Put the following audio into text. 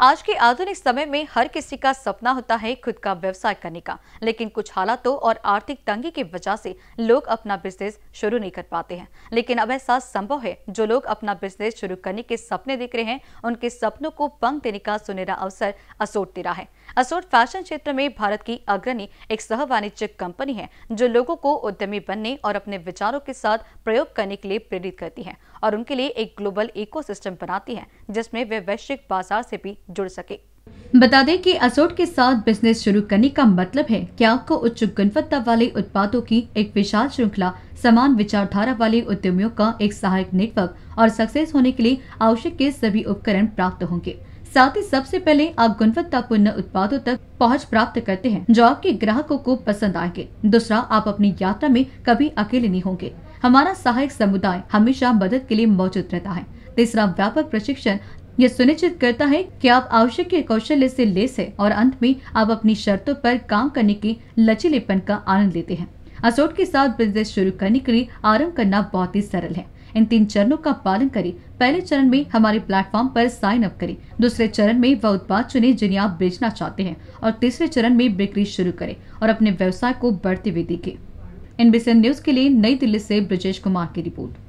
आज के आधुनिक समय में हर किसी का सपना होता है खुद का व्यवसाय करने का लेकिन कुछ हालातों और आर्थिक तंगी की वजह से लोग अपना बिजनेस शुरू नहीं कर पाते हैं लेकिन अब ऐसा संभव है जो लोग अपना बिजनेस शुरू करने के सपने देख रहे हैं उनके सपनों को पंख देने का सुनहरा अवसर असोट दे रहा है असोट फैशन क्षेत्र में भारत की अग्रणी एक सह कंपनी है जो लोगों को उद्यमी बनने और अपने विचारों के साथ प्रयोग करने के लिए प्रेरित करती है और उनके लिए एक ग्लोबल इको बनाती है जिसमें वे वैश्विक बाजार से भी जुड़ सके बता दें कि असोट के साथ बिजनेस शुरू करने का मतलब है कि आपको उच्च गुणवत्ता वाले उत्पादों की एक विशाल श्रृंखला समान विचारधारा वाले उद्यमियों का एक सहायक नेटवर्क और सक्सेस होने के लिए आवश्यक के सभी उपकरण प्राप्त होंगे साथ ही सबसे पहले आप गुणवत्तापूर्ण उत्पादों तक पहुंच प्राप्त करते हैं जो आपके ग्राहकों को पसंद आएंगे दूसरा आप अपनी यात्रा में कभी अकेले नहीं होंगे हमारा सहायक समुदाय हमेशा मदद के लिए मौजूद रहता है तीसरा व्यापक प्रशिक्षण ये सुनिश्चित करता है कि आप आवश्यक कौशल से लेस है और अंत में आप अपनी शर्तों पर काम करने के लचीलेपन का आनंद लेते हैं असोट के साथ बिजनेस शुरू करने के लिए आरंभ करना बहुत ही सरल है इन तीन चरणों का पालन करें पहले चरण में हमारे प्लेटफॉर्म पर साइन अप करें दूसरे चरण में वह उत्पाद चुने जिन्हें आप बेचना चाहते हैं और तीसरे चरण में बिक्री शुरू करें और अपने व्यवसाय को बढ़ते हुए देखें एनबीसी न्यूज के लिए नई दिल्ली से ब्रजेश कुमार की रिपोर्ट